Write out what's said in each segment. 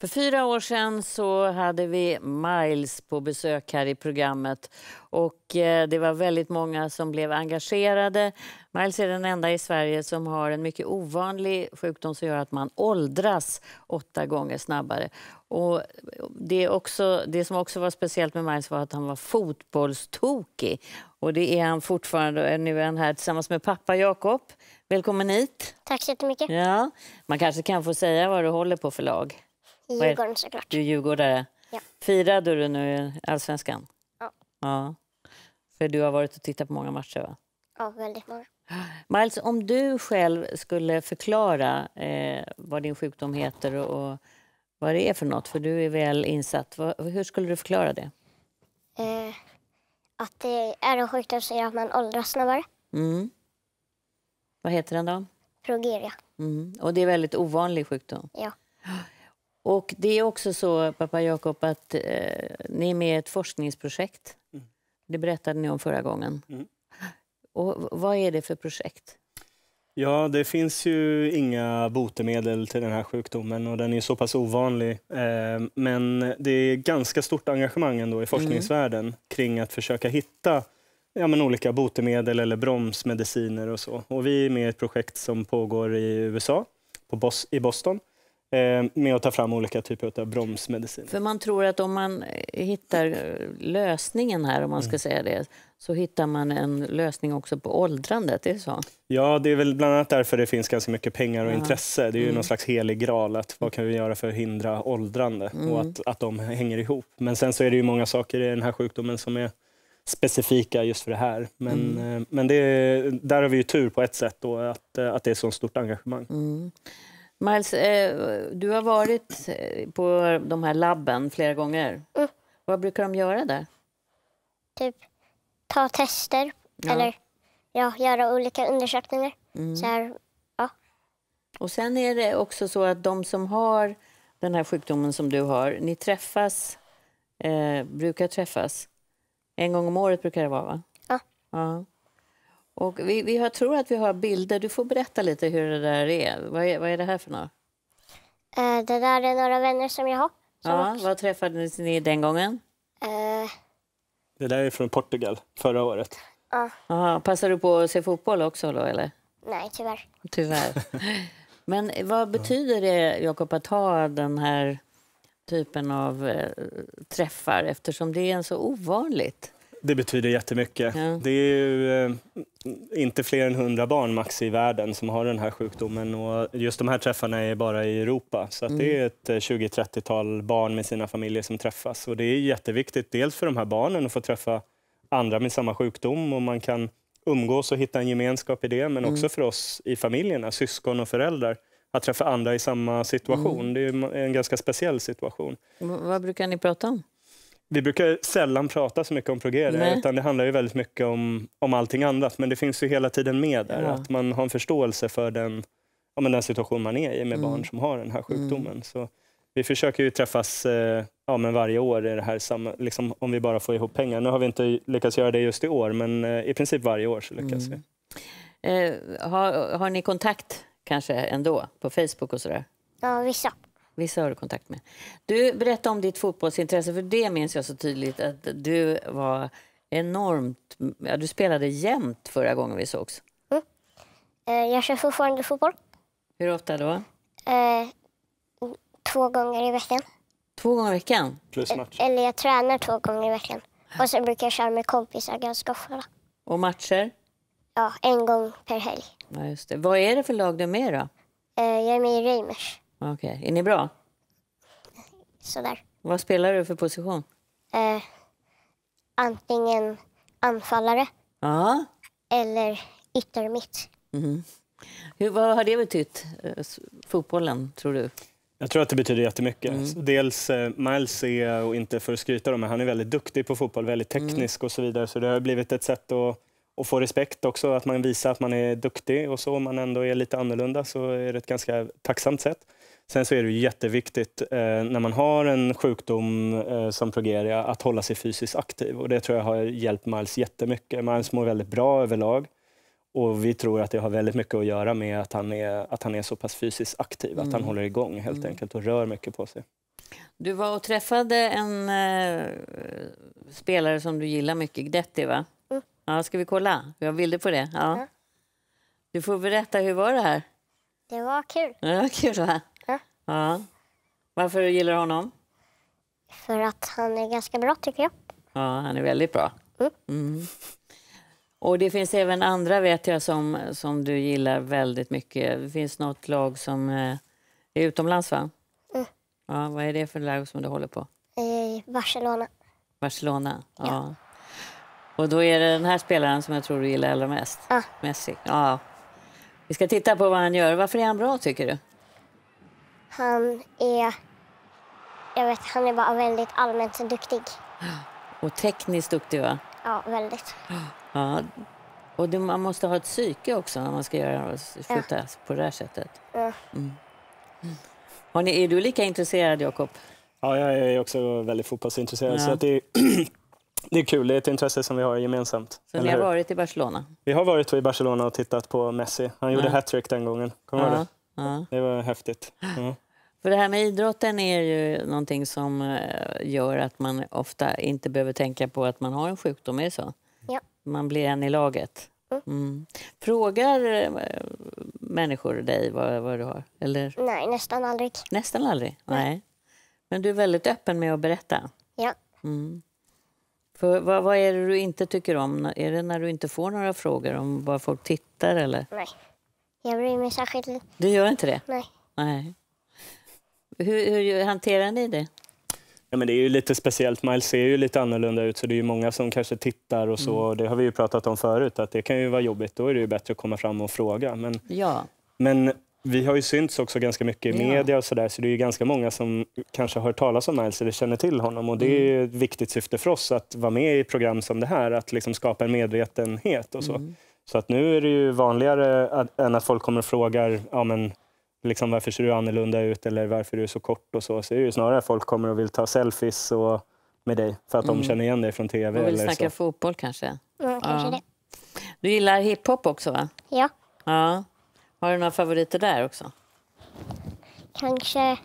För fyra år sedan så hade vi Miles på besök här i programmet. Och eh, det var väldigt många som blev engagerade. Miles är den enda i Sverige som har en mycket ovanlig sjukdom som gör att man åldras åtta gånger snabbare. Och det, också, det som också var speciellt med Miles var att han var fotbollstokig. Och det är han fortfarande. Nu är han här tillsammans med pappa Jakob. Välkommen hit. Tack så jättemycket. Ja, man kanske kan få säga vad du håller på för lag. Djurgården såklart. Du är djurgårdare. Ja. Firade du nu allsvenskan? Ja. ja. För du har varit och tittat på många matcher va? Ja, väldigt många. Miles, om du själv skulle förklara eh, vad din sjukdom heter och, vad det är för något, för du är väl insatt. Vad, hur skulle du förklara det? Eh, att det är en sjukdom som gör att man åldras snabbare. Mm. Vad heter den då? Progeria. Mm. Och det är en väldigt ovanlig sjukdom? Ja. Och det är också så, pappa Jakob, att eh, ni är med i ett forskningsprojekt. Mm. Det berättade ni om förra gången. Mm. Och vad är det för projekt? Ja, det finns ju inga botemedel till den här sjukdomen och den är så pass ovanlig. Eh, men det är ganska stort engagemang ändå i mm. forskningsvärlden mm. kring att försöka hitta ja, men olika botemedel eller bromsmediciner och så. Och vi är med i ett projekt som pågår i USA, på Bos i Boston, Eh, med att ta fram olika typer av bromsmediciner. För man tror att om man eh, hittar eh, lösningen här, om man ska mm. säga det, så hittar man en lösning också på åldrandet, är det så? Ja, det är väl bland annat därför det finns ganska mycket pengar och ja. intresse. Det är ju mm. slags helig graal, att vad kan vi göra för att hindra åldrande mm. och att, att de hänger ihop. Men sen så är det ju många saker i den här sjukdomen som är specifika just för det här. Men, mm. men det, där har vi ju tur på ett sätt, då, att, att det är så stort engagemang. Mm. Miles, eh, du har varit eh, på de här labben flera gånger. Mm. Vad brukar de göra där? Typ ta tester ja. eller ja, göra olika undersökningar. Mm. Så här, ja. Och sen är det också så att de som har den här sjukdomen som du har, ni träffas, eh, brukar träffas. En gång om året brukar det vara, va? Ja. ja. Och vi, vi har, tror att vi har bilder. Du får berätta lite hur det där är. Vad är, vad är det här för något? Eh, det där är några vänner som jag har. Som ja, Vad träffades ni den gången? Eh... Det där är från Portugal, förra året. Ja. Aha, passar du på att se fotboll också då, eller? Nej, tyvärr. Tyvärr. Men vad betyder det, Jakob, att ha den här typen av eh, träffar eftersom det är en så ovanligt? Det betyder jättemycket. Ja. Det är ju eh, inte fler än 100 barn max i världen som har den här sjukdomen. Och just de här träffarna är bara i Europa. Så mm. det är ett 20-30-tal eh, barn med sina familjer som träffas. Och det är jätteviktigt, dels för de här barnen att få träffa andra med samma sjukdom och man kan umgås och hitta en gemenskap i det, men mm. också för oss i familjerna, syskon och föräldrar att träffa andra i samma situation. Mm. Det är en ganska speciell situation. V vad brukar ni prata om? vi brukar sällan prata så mycket om progeria, utan det handlar ju väldigt mycket om, om allting annat. Men det finns ju hela tiden med där, ja. att man har en förståelse för den, ja, men den situation man är i med mm. barn som har den här mm. sjukdomen. Mm. Så vi försöker ju träffas eh, ja, men varje år i det här, liksom, om vi bara får ihop pengar. Nu har vi inte lyckats göra det just i år, men eh, i princip varje år så lyckas mm. vi. Eh, har, har ni kontakt kanske ändå på Facebook och sådär? Ja, vissa. Vissa har du kontakt med. Du, berätta om ditt fotbollsintresse, för det minns jag så tydligt att du var enormt... Ja, du spelade jämt förra gången vi sågs. Mm. Eh, jag kör fortfarande fotboll. Hur ofta då? Eh, två gånger i veckan. Två gånger i veckan? Plus match. Eh, eller jag tränar två gånger i veckan. Och sen brukar jag köra med kompisar ganska ofta. Och matcher? Ja, en gång per helg. Ja, just det. Vad är det för lag du är med i då? Eh, jag är med i Reimers. Okej. Okay. Är ni bra? Sådär. Vad spelar du för position? Eh, antingen anfallare Aha. eller yttermitt. Mm. Mm-hmm. Hur, vad har det betytt, eh, fotbollen, tror du? Jag tror att det betyder jättemycket. Mm. Dels eh, Miles är, eh, och inte för att skryta men han är väldigt duktig på fotboll, väldigt mm. teknisk mm. och så vidare. Så det har blivit ett sätt att, att, få respekt också, att man visar att man är duktig och så, om man ändå är lite annorlunda så är det ett ganska tacksamt sätt. Sen så är det jätteviktigt eh, när man har en sjukdom eh, som progeria att hålla sig fysiskt aktiv. Och det tror jag har hjälpt Miles jättemycket. Miles mår väldigt bra överlag. Och vi tror att det har väldigt mycket att göra med att han är, att han är så pass fysiskt aktiv, mm. att han mm. håller igång helt mm. enkelt och rör mycket på sig. Du var och träffade en eh, spelare som du gillar mycket, Gdetti. va? Mm. Ja, ska vi kolla? Vi har bilder på det. Ja. Du får berätta, hur var det här? Det var kul. Ja, kul va? Ja. Varför gillar du honom? För att han är ganska bra tycker jag. Ja, han är väldigt bra. Mm. Mm. Och det finns även andra vet jag som, som du gillar väldigt mycket. Det finns något lag som eh, är utomlands va? Mm. Ja, vad är det för lag som du håller på? I eh, Barcelona. Barcelona, ja. ja. Och då är det den här spelaren som jag tror du gillar allra mest? Ja. Messi. Ja. Vi ska titta på vad han gör. Varför är han bra tycker du? han är... Jag vet, han är bara väldigt allmänt duktig. Och tekniskt duktig, va? Ja, väldigt. Ja. Och det, man måste ha ett psyke också när man ska göra skjuta ja. på det här sättet. Ja. Mm. mm. Ni, är du lika intresserad, Jakob? Ja, jag är också väldigt fotbollsintresserad. Ja. Så att det, är, det är kul, det är ett intresse som vi har gemensamt. Så ni har hur? varit i Barcelona? Vi har varit i Barcelona och tittat på Messi. Han gjorde hattrick den gången. Kommer ja. du Ja. Det var häftigt. Ja. För det här med idrotten är ju någonting som eh, gör att man ofta inte behöver tänka på att man har en sjukdom, är det så? Ja. Man blir en i laget. Mm. mm. Frågar eh, människor dig vad, vad du har? Eller? Nej, nästan aldrig. Nästan aldrig? Nej. Nej. Men du är väldigt öppen med att berätta? Ja. Mm. För vad, vad, är det du inte tycker om? Är det när du inte får några frågor om vad folk tittar? Eller? Nej. Jag bryr mig särskilt lite. Du gör inte det? Nej. Nej. Hur, hur hanterar ni det? Ja, men det är ju lite speciellt. Miles ser ju lite annorlunda ut, så det är ju många som kanske tittar. och så. Mm. Det har vi ju pratat om förut, att det kan ju vara jobbigt. Då är det ju bättre att komma fram och fråga. Men, ja. men vi har ju synts också ganska mycket i media, och så, där, så det är ju ganska många som kanske har hört talas om Miles eller känner till honom. Och Det är mm. ett viktigt syfte för oss att vara med i program som det här, att liksom skapa en medvetenhet. och så. Mm. Så att nu är det ju vanligare att, än att folk kommer och frågar ja, men, liksom, varför ser du annorlunda ut eller varför du är så kort och så. Så är det ju snarare att folk kommer och vill ta selfies och, med dig för att de mm. känner igen dig från tv. Och vill eller snacka så. fotboll kanske? Mm, kanske ja. det. Du gillar hiphop också va? Ja. ja. Har du några favoriter där också? Kanske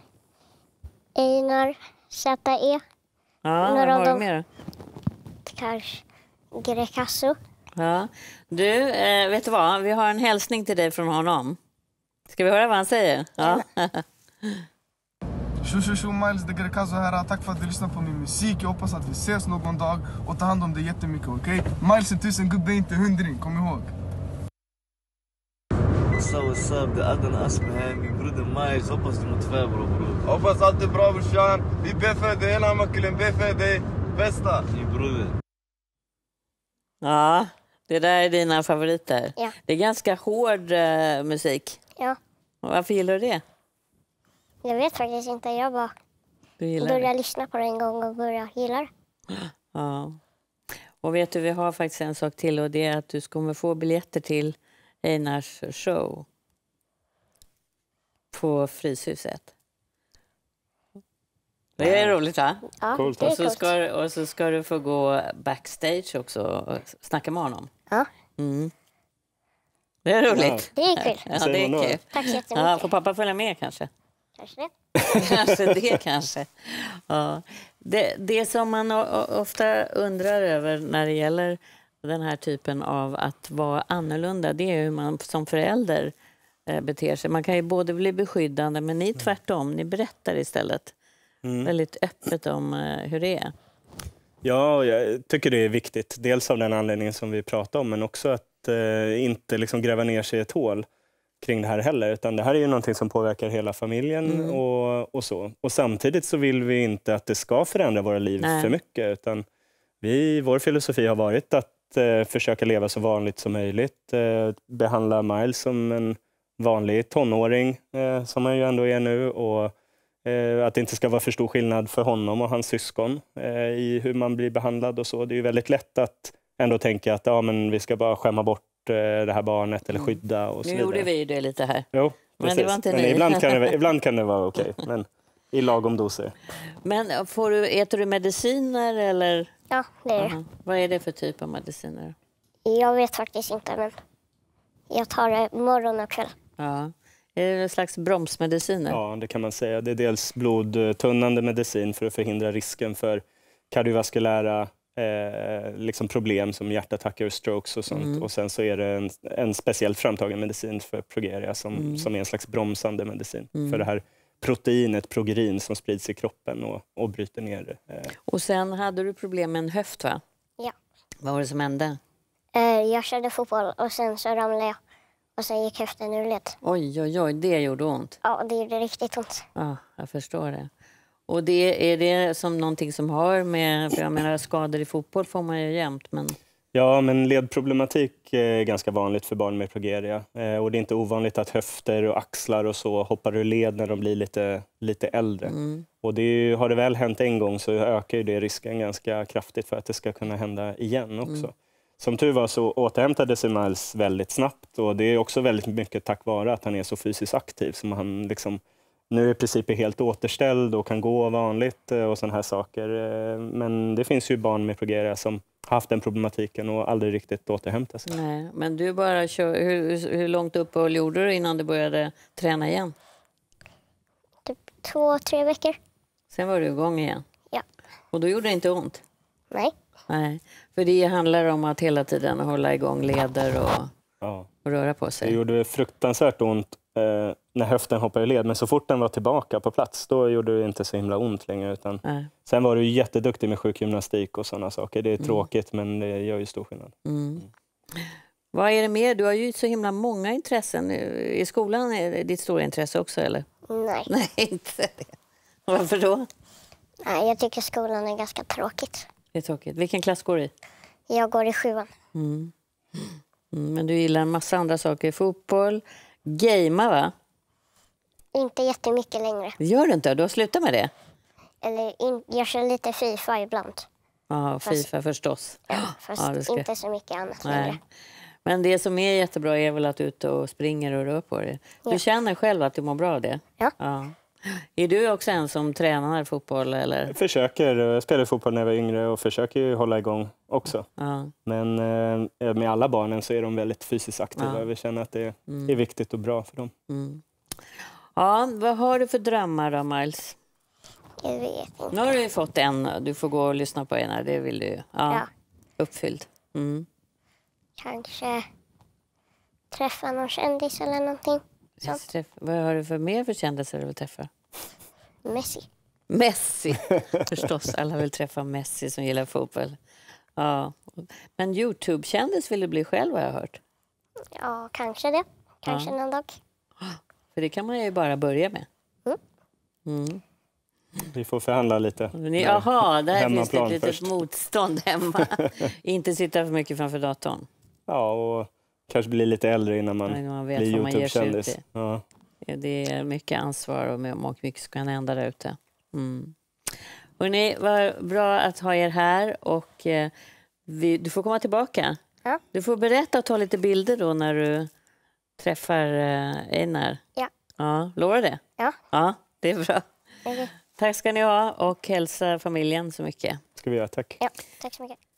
Einar ZE. Ja, några har du mer? Kanske Grecasso. Ja. Du, eh, vet du vad? Vi har en hälsning till dig från honom. Ska vi höra vad han säger? Ja. Tjo tjo tjo Miles, det är Greekazo här. Tack för att du lyssnar på min musik. Jag hoppas att vi ses någon dag och tar hand om dig jättemycket, okej? Okay? Miles är tusen gubbe, inte hundring. Kom ihåg. What's up, what's up? Det är Adnan Asmi här. Min broder Miles. Hoppas du mår tvär bror. Hoppas allt är bra brorsan. Vi ber för dig. Hela killen ber för dig. Bästa. Min broder. Ja. Det där är dina favoriter? Ja. Det är ganska hård eh, musik. Ja. Varför gillar du det? Jag vet faktiskt inte. Jag bara började det. lyssna på det en gång och började gilla det. Ja. Och vet du, vi har faktiskt en sak till och det är att du kommer få biljetter till Einars show på Fryshuset. Det är roligt, va? Ja, coolt. Och, så ska, och så ska du få gå backstage också och snacka med honom. Ja. Mm. Det är roligt. Ja. Det är kul. Ja, det är kul. Tack så jättemycket. Ja, får pappa följa med kanske? Kanske det. kanske det, kanske. Ja. Det, det som man ofta undrar över när det gäller den här typen av att vara annorlunda, det är hur man som förälder eh, beter sig. Man kan ju både bli beskyddande, men ni är tvärtom, ni berättar istället mm. väldigt öppet om eh, hur det är. Ja, jag tycker det är viktigt. Dels av den anledningen som vi pratade om, men också att eh, inte liksom gräva ner sig i ett hål kring det här heller. Utan det här är ju någonting som påverkar hela familjen mm. och, och så. Och samtidigt så vill vi inte att det ska förändra våra liv Nej. för mycket. Utan vi, vår filosofi har varit att eh, försöka leva så vanligt som möjligt. Eh, behandla Miles som en vanlig tonåring, eh, som han ju ändå är nu. Och Eh, att det inte ska vara för stor skillnad för honom och hans syskon eh, i hur man blir behandlad och så. Det är ju väldigt lätt att ändå tänka att ja, men vi ska bara skämma bort eh, det här barnet eller mm. skydda och så Nu gjorde vi ju det lite här. Jo, men, men ibland, kan det, ibland kan det vara okej, okay, men i lagom doser. Men får du, äter du mediciner eller? Ja, det gör jag. Vad är det för typ av mediciner? Jag vet faktiskt inte, men jag tar det morgon och kväll. Ja. Är det en slags bromsmediciner? Ja, det kan man säga. Det är dels blodtunnande medicin för att förhindra risken för kardiovaskulära eh, liksom problem som hjärtattacker, och strokes och sånt. Mm. Och sen så är det en, en speciellt framtagen medicin för progeria som, mm. som är en slags bromsande medicin mm. för det här proteinet progerin som sprids i kroppen och, och bryter ner. Eh. Och sen hade du problem med en höft va? Ja. Vad var det som hände? Eh, jag körde fotboll och sen så ramlade jag och så gick höften ur led. Oj, oj, oj, det gjorde ont? Ja, det gjorde riktigt ont. Ja, jag förstår det. Och det, är det som någonting som har med, för jag menar skador i fotboll får man ju jämt, men... Ja, men ledproblematik är ganska vanligt för barn med progeria. Eh, och det är inte ovanligt att höfter och axlar och så hoppar ur led när de blir lite, lite äldre. Mm. Och det ju, har det väl hänt en gång så ökar det risken ganska kraftigt för att det ska kunna hända igen också. Mm. Som tur var så återhämtade sig Miles väldigt snabbt och det är också väldigt mycket tack vare att han är så fysiskt aktiv som han liksom nu i princip är helt återställd och kan gå vanligt eh, och sådana här saker. Eh, men det finns ju barn med progeria som haft den problematiken och aldrig riktigt återhämtat sig. Nej, men du bara kör, hur, hur långt uppehåll gjorde du innan du började träna igen? Typ två, tre veckor. Sen var du igång igen? Ja. Och då gjorde det inte ont? Nej. Nej. För det handlar om att hela tiden hålla igång leder och, ja. och röra på sig. Det gjorde fruktansvärt ont eh, när höften hoppade i led, men så fort den var tillbaka på plats, då gjorde det inte så himla ont längre. Utan Sen var du jätteduktig med sjukgymnastik och sådana saker. Det är mm. tråkigt, men det gör ju stor skillnad. Mm. mm. Vad är det mer? Du har ju så himla många intressen. I skolan är ditt stora intresse också, eller? Nej. Nej, inte det. Varför då? Nej, jag tycker skolan är ganska tråkigt. Det är tråkigt. Vilken klass går du i? Jag går i sjuan. Mm. Mm, men du gillar en massa andra saker. Fotboll, gejma, va? Inte jättemycket längre. Gör du inte? Du har slutat med det? Eller in, jag kör lite Fifa ibland. Ja, Fifa fast, förstås. Ja, fast ja, ska... inte så mycket annat Nej. längre. Men det som är jättebra är väl att du är ute och springer och rör på dig. Du ja. känner själv att du mår bra av det? ja. ja. Är du också en som tränar fotboll? Eller? Jag försöker. Jag spelade fotboll när jag var yngre och försöker hålla igång också. Ja. Men eh, med alla barnen så är de väldigt fysiskt aktiva. Ja. Vi känner att det mm. är viktigt och bra för dem. Mm. Ja, vad har du för drömmar då, Miles? Jag vet inte. Nu har du fått en. Du får gå och lyssna på en här. Det vill du ja. ja. Uppfylld. Mm. Kanske träffa någon kändis eller någonting. Träff... Vad har du för mer för kändisar du vill träffa? Messi. Messi, förstås. Alla vill träffa Messi som gillar fotboll. Ja. Men Youtube-kändis vill du bli själv har jag hört. Ja, kanske det. Kanske ja. någon dag. För det kan man ju bara börja med. Mm. Mm. Vi får förhandla lite. Jaha, där finns det ett litet först. motstånd hemma. Inte sitta för mycket framför datorn. Ja, och kanske bli lite äldre innan man, ja, innan man blir Youtube-kändis. Ja. Det är mycket ansvar och mycket som kan hända där ute. Mm. vad bra att ha er här. Och, eh, vi, du får komma tillbaka. Ja. Du får berätta och ta lite bilder då när du träffar eh, Einar. Ja. ja. Lovar du det? Ja. Ja, det är bra. Okay. Tack ska ni ha och hälsa familjen så mycket. ska vi göra. Tack. Ja, tack så mycket.